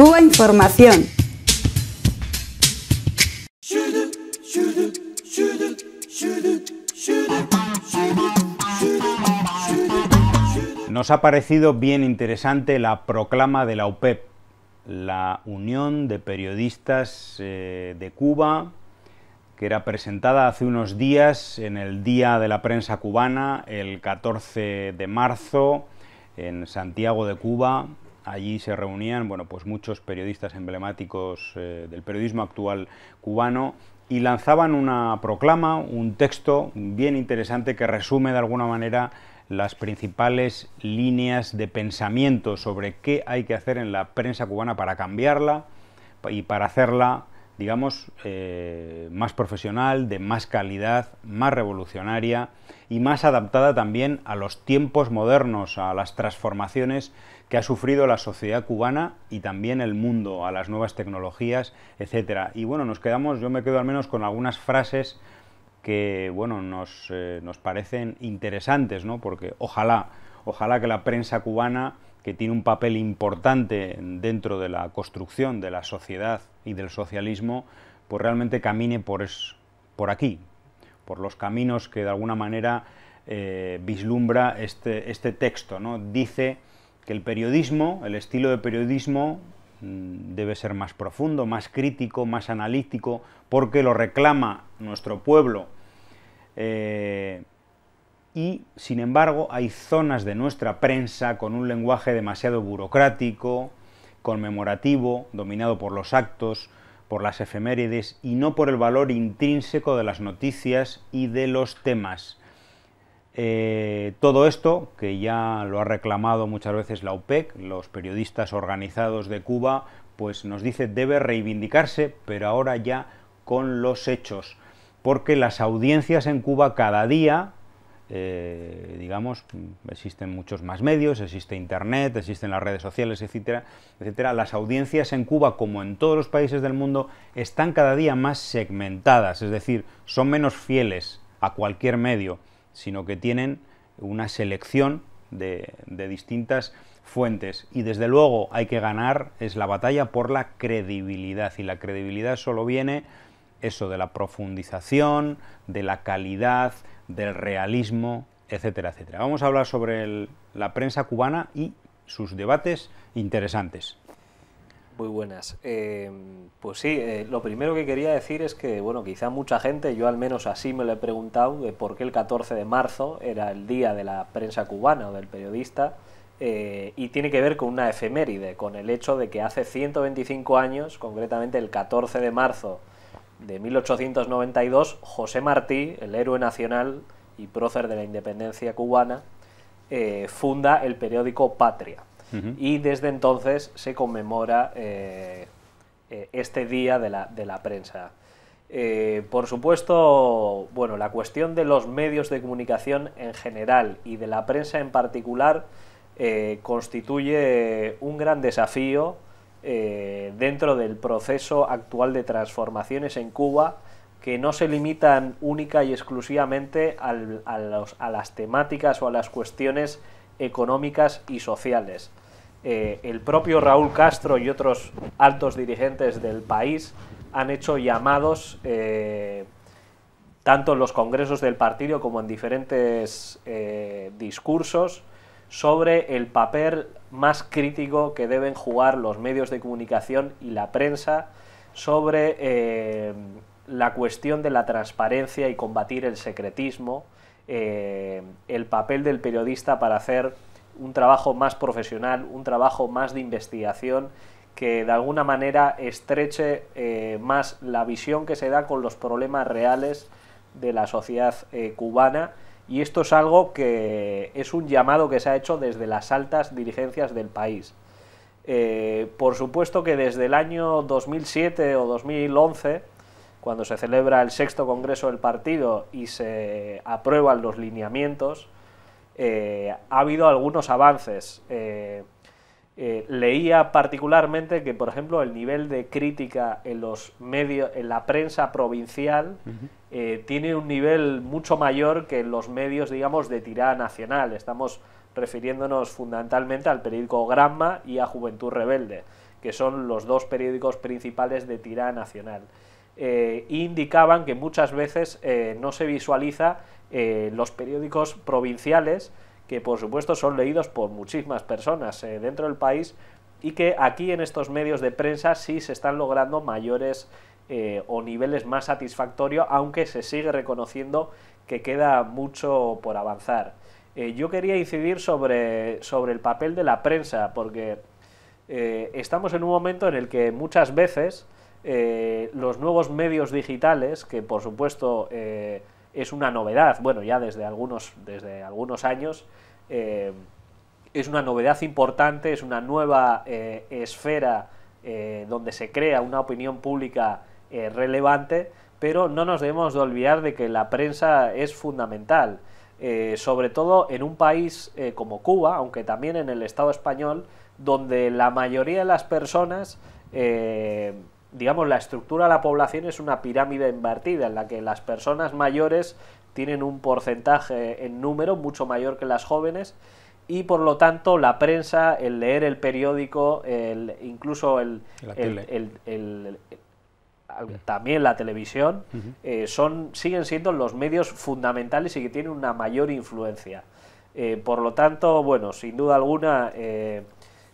Cuba Información. Nos ha parecido bien interesante la proclama de la UPEP, e la Unión de Periodistas eh, de Cuba, que era presentada hace unos días en el Día de la Prensa Cubana, el 14 de marzo, en Santiago de Cuba, Allí se reunían bueno, pues muchos periodistas emblemáticos eh, del periodismo actual cubano y lanzaban una proclama, un texto bien interesante que resume de alguna manera las principales líneas de pensamiento sobre qué hay que hacer en la prensa cubana para cambiarla y para hacerla digamos, eh, más profesional, de más calidad, más revolucionaria y más adaptada también a los tiempos modernos, a las transformaciones que ha sufrido la sociedad cubana y también el mundo, a las nuevas tecnologías, etc. Y bueno, nos quedamos, yo me quedo al menos con algunas frases que, bueno, nos, eh, nos parecen interesantes, ¿no? Porque ojalá, ojalá que la prensa cubana que tiene un papel importante dentro de la construcción de la sociedad y del socialismo, pues realmente camine por, por aquí, por los caminos que de alguna manera eh, vislumbra este, este texto. ¿no? Dice que el periodismo, el estilo de periodismo, mm, debe ser más profundo, más crítico, más analítico, porque lo reclama nuestro pueblo. Eh, y, sin embargo, hay zonas de nuestra prensa con un lenguaje demasiado burocrático, conmemorativo, dominado por los actos, por las efemérides y no por el valor intrínseco de las noticias y de los temas. Eh, todo esto, que ya lo ha reclamado muchas veces la OPEC, los periodistas organizados de Cuba, pues nos dice debe reivindicarse, pero ahora ya con los hechos, porque las audiencias en Cuba cada día eh, digamos, existen muchos más medios, existe Internet, existen las redes sociales, etcétera, etcétera. Las audiencias en Cuba, como en todos los países del mundo, están cada día más segmentadas, es decir, son menos fieles a cualquier medio, sino que tienen una selección de, de distintas fuentes. Y desde luego hay que ganar, es la batalla por la credibilidad, y la credibilidad solo viene eso de la profundización, de la calidad, del realismo, etcétera, etcétera. Vamos a hablar sobre la prensa cubana y sus debates interesantes. Muy buenas. Eh, pues sí, eh, lo primero que quería decir es que, bueno, quizá mucha gente, yo al menos así me lo he preguntado, de por qué el 14 de marzo era el día de la prensa cubana o del periodista, eh, y tiene que ver con una efeméride, con el hecho de que hace 125 años, concretamente el 14 de marzo de 1892, José Martí, el héroe nacional y prócer de la independencia cubana, eh, funda el periódico Patria. Y desde entonces se conmemora eh, eh, este día de la, de la prensa. por supuesto, bueno, la cuestión de los medios de comunicación en general y de la prensa en particular constituye un gran desafío eh, dentro del proceso actual de transformaciones en Cuba que no se limitan única y exclusivamente a, las temáticas o a las cuestiones económicas y sociales. Eh, el propio Raúl Castro y otros altos dirigentes del país han hecho llamados eh, tanto en los congresos del partido como en diferentes discursos sobre el papel más crítico que deben jugar los medios de comunicación y la prensa sobre eh, la cuestión de la transparencia y combatir el secretismo, eh, el papel del periodista para hacer un trabajo más profesional, un trabajo más de investigación que de alguna manera estreche eh, más la visión que se da con los problemas reales de la sociedad cubana y esto es algo que es un llamado que se ha hecho desde las altas dirigencias del país. Eh, por supuesto que desde el año 2007 o 2011, cuando se celebra el sexto congreso del partido y se aprueban los lineamientos, eh, ha habido algunos avances. Eh, eh, leía particularmente que, por ejemplo, el nivel de crítica en los medios, en la prensa provincial, eh, tiene un nivel mucho mayor que en los medios, digamos, de tirada nacional. Estamos refiriéndonos fundamentalmente al periódico Granma y a Juventud Rebelde, que son los dos periódicos principales de tirada nacional. Eh, indicaban que muchas veces no se visualiza los periódicos provinciales que por supuesto son leídos por muchísimas personas eh, dentro del país y que aquí en estos medios de prensa sí se están logrando mayores eh, o niveles más satisfactorios, aunque se sigue reconociendo que queda mucho por avanzar. Eh, yo quería incidir sobre, sobre el papel de la prensa, porque estamos en un momento en el que muchas veces los nuevos medios digitales, que por supuesto es una novedad, bueno, ya desde algunos, desde algunos años, eh, es una novedad importante, es una nueva eh, esfera eh, donde se crea una opinión pública relevante, pero no nos debemos de olvidar de que la prensa es fundamental, sobre todo en un país como Cuba, aunque también en el Estado español, donde la mayoría de las personas digamos, la estructura de la población es una pirámide invertida en la que las personas mayores tienen un porcentaje en número mucho mayor que las jóvenes y por lo tanto la prensa, el leer el periódico, incluso el, también la televisión, eh, son, siguen siendo los medios fundamentales y que tienen una mayor influencia. Eh, por lo tanto, bueno, sin duda alguna eh,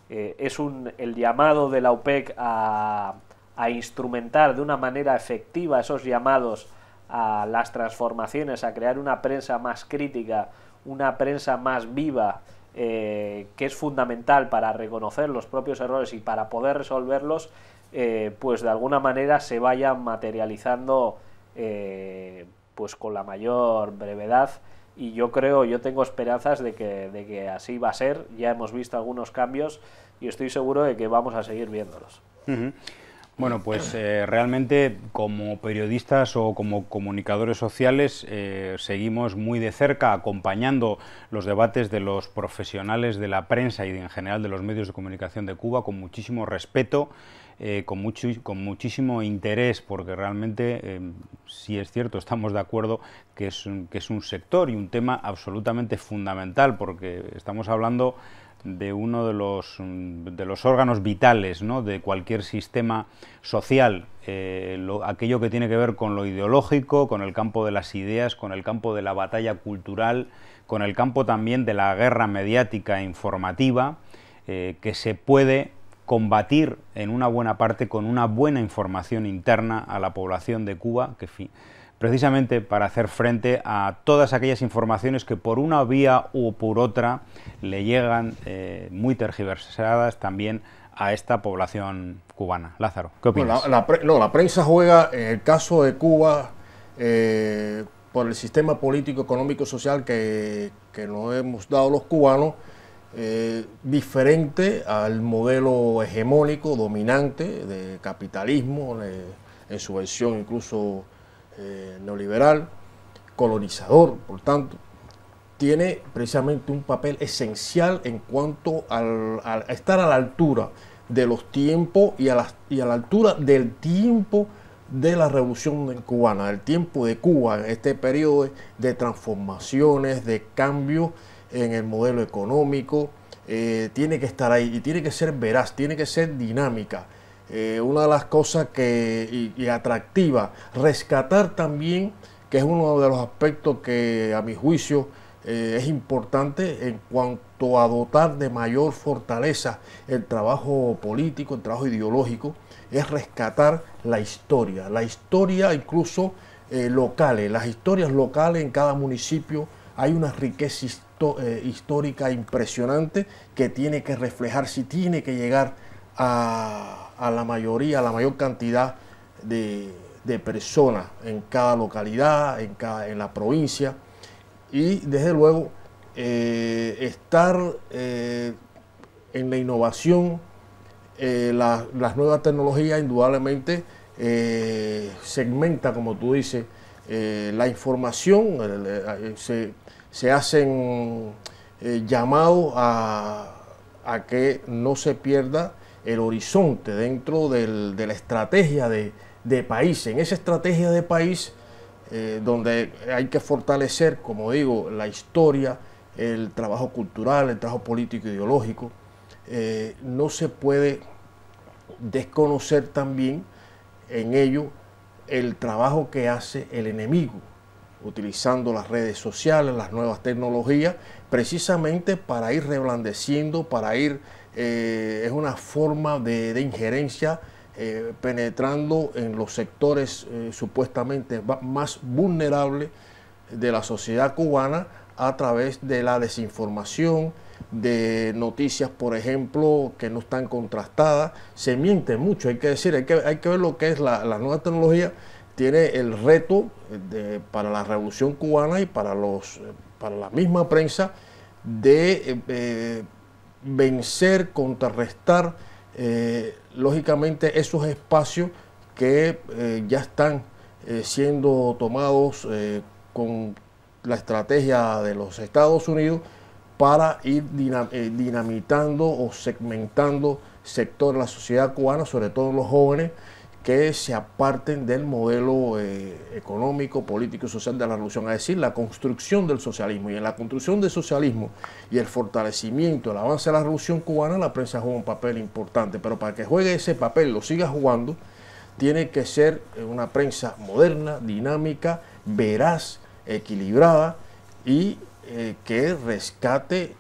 es un, el llamado de la OPEC a, a instrumentar de una manera efectiva esos llamados a las transformaciones, a crear una prensa más crítica, una prensa más viva, eh, que es fundamental para reconocer los propios errores y para poder resolverlos, eh, pues de alguna manera se vayan materializando eh, pues con la mayor brevedad y yo creo, yo tengo esperanzas de que, así va a ser, ya hemos visto algunos cambios y estoy seguro de que vamos a seguir viéndolos. Bueno, pues eh, realmente como periodistas o como comunicadores sociales eh, seguimos muy de cerca acompañando los debates de los profesionales de la prensa y en general de los medios de comunicación de Cuba con muchísimo respeto. Eh, con, mucho, con muchísimo interés, porque realmente, si es cierto, estamos de acuerdo que es, que es un sector y un tema absolutamente fundamental, porque estamos hablando de uno de los, mm, de los órganos vitales ¿no? de cualquier sistema social, eh, aquello que tiene que ver con lo ideológico, con el campo de las ideas, con el campo de la batalla cultural, con el campo también de la guerra mediática e informativa, eh, que se puede combatir en una buena parte con una buena información interna a la población de Cuba, que precisamente para hacer frente a todas aquellas informaciones que por una vía u por otra le llegan eh, muy tergiversadas también a esta población cubana. Lázaro, ¿qué opinas? la, prensa juega, en el caso de Cuba, eh, por el sistema político, económico, social que, nos hemos dado los cubanos, eh, diferente al modelo hegemónico, dominante, de capitalismo, en su versión incluso eh, neoliberal, colonizador, por tanto, tiene precisamente un papel esencial en cuanto al, a estar a la altura de los tiempos y a, la, altura del tiempo de la revolución cubana, el tiempo de Cuba, en este periodo de transformaciones, de cambios en el modelo económico, eh, tiene que estar ahí y tiene que ser veraz, tiene que ser dinámica. Eh, una de las cosas que, y, atractiva, rescatar también, que es uno de los aspectos que a mi juicio eh, es importante en cuanto a dotar de mayor fortaleza el trabajo político, el trabajo ideológico, es rescatar la historia, la historia incluso eh, locales, las historias locales en cada municipio, hay una riqueza histórica impresionante que tiene que reflejar, reflejarse, tiene que llegar a a la mayoría, a la mayor cantidad de, personas en cada localidad, en, cada, en la provincia. Y desde luego, eh, estar eh, en la innovación, eh, las nuevas tecnologías indudablemente segmenta, como tú dices, la información, se, hacen llamados a, a que no se pierda el horizonte dentro de la estrategia de, país. En esa estrategia de país, eh, donde hay que fortalecer, como digo, la historia, el trabajo cultural, el trabajo político ideológico, eh, no se puede desconocer también en ello el trabajo que hace el enemigo, utilizando las redes sociales, las nuevas tecnologías, precisamente para ir reblandeciendo, para ir eh, es una forma de, injerencia eh, penetrando en los sectores eh, supuestamente más vulnerables de la sociedad cubana a través de la desinformación, de noticias, por ejemplo, que no están contrastadas. Se miente mucho, hay que decir, hay que, hay que ver lo que es la, nueva tecnología. Tiene el reto para la revolución cubana y para, los, para la misma prensa de vencer, contrarrestar, eh, lógicamente, esos espacios que eh, ya están eh, siendo tomados con la estrategia de los Estados Unidos para ir dinamitando o segmentando sectores de la sociedad cubana, sobre todo los jóvenes, que se aparten del modelo eh, económico, político y social de la revolución, es decir, la construcción del socialismo. Y en la construcción del socialismo y el fortalecimiento, el avance de la revolución cubana, la prensa juega un papel importante, pero para que juegue ese papel, lo siga jugando, tiene que ser eh, una prensa moderna, dinámica, veraz, equilibrada y eh, que rescate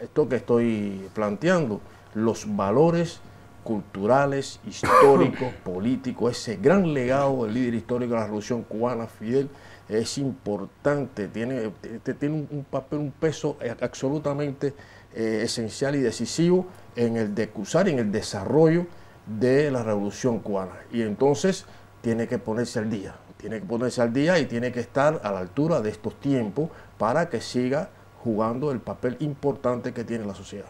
esto que estoy planteando, los valores culturales, históricos, políticos, ese gran legado del líder histórico de la Revolución Cubana, Fidel, es importante, tiene, este, tiene un, papel, un peso absolutamente eh, esencial y decisivo en el decursar, y en el desarrollo de la Revolución Cubana. Y entonces tiene que ponerse al día, tiene que ponerse al día y tiene que estar a la altura de estos tiempos para que siga jugando el papel importante que tiene la sociedad.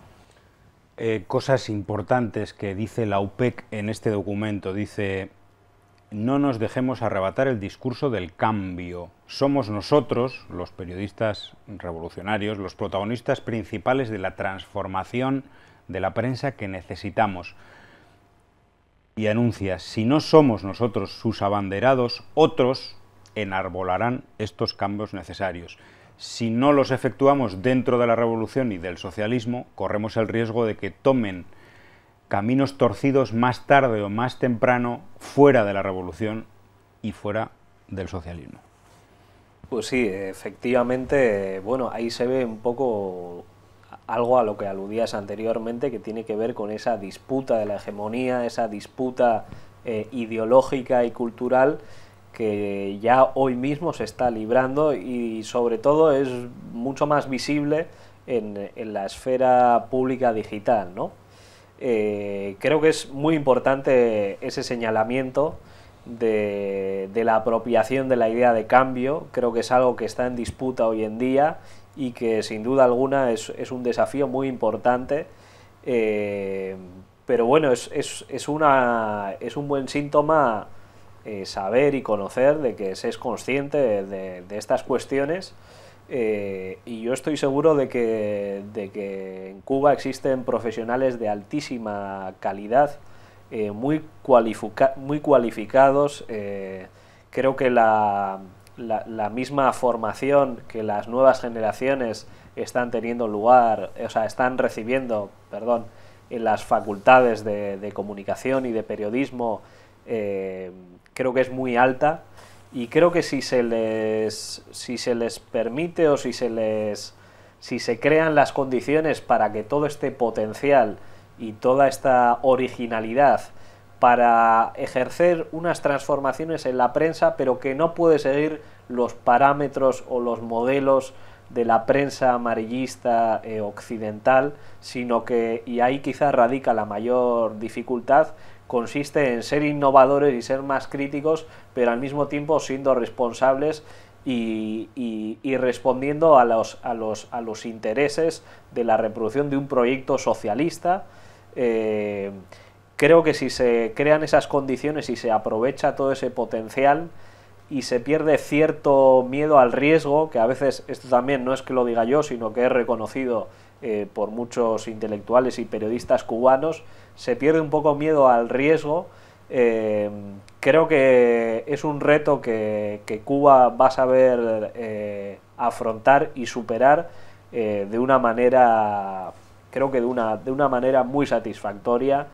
Eh, cosas importantes que dice la UPEC en este documento. Dice, no nos dejemos arrebatar el discurso del cambio. Somos nosotros, los periodistas revolucionarios, los protagonistas principales de la transformación de la prensa que necesitamos. Y anuncia, si no somos nosotros sus abanderados, otros enarbolarán estos cambios necesarios si no los efectuamos dentro de la revolución y del socialismo, corremos el riesgo de que tomen caminos torcidos más tarde o más temprano fuera de la revolución y fuera del socialismo. Pues sí, efectivamente, bueno, ahí se ve un poco algo a lo que aludías anteriormente, que tiene que ver con esa disputa de la hegemonía, esa disputa eh, ideológica y cultural que ya hoy mismo se está librando y sobre todo es mucho más visible en, la esfera pública digital. ¿no? Eh, creo que es muy importante ese señalamiento de, la apropiación de la idea de cambio, creo que es algo que está en disputa hoy en día y que sin duda alguna es, un desafío muy importante. Eh, pero bueno, es, es, es un buen síntoma eh, saber y conocer, de que se es consciente de, estas cuestiones. Eh, y yo estoy seguro de que, en Cuba existen profesionales de altísima calidad, eh, muy, muy, cualificados. creo que la, misma formación que las nuevas generaciones están teniendo lugar, o sea, están recibiendo, perdón, en las facultades de, comunicación y de periodismo, creo que es muy alta y creo que si se les, si se les permite o si se les si se crean las condiciones para que todo este potencial y toda esta originalidad para ejercer unas transformaciones en la prensa, pero que no puede seguir los parámetros o los modelos de la prensa amarillista eh, occidental, sino que, y ahí quizás radica la mayor dificultad, consiste en ser innovadores y ser más críticos, pero al mismo tiempo siendo responsables y, respondiendo a los, a, los, a los, intereses de la reproducción de un proyecto socialista. Eh, creo que si se crean esas condiciones y se aprovecha todo ese potencial, y se pierde cierto miedo al riesgo, que a veces esto también no es que lo diga yo, sino que es reconocido eh, por muchos intelectuales y periodistas cubanos, se pierde un poco miedo al riesgo. Eh, creo que es un reto que, Cuba va a saber eh, afrontar y superar de una manera, creo que de de una manera muy satisfactoria.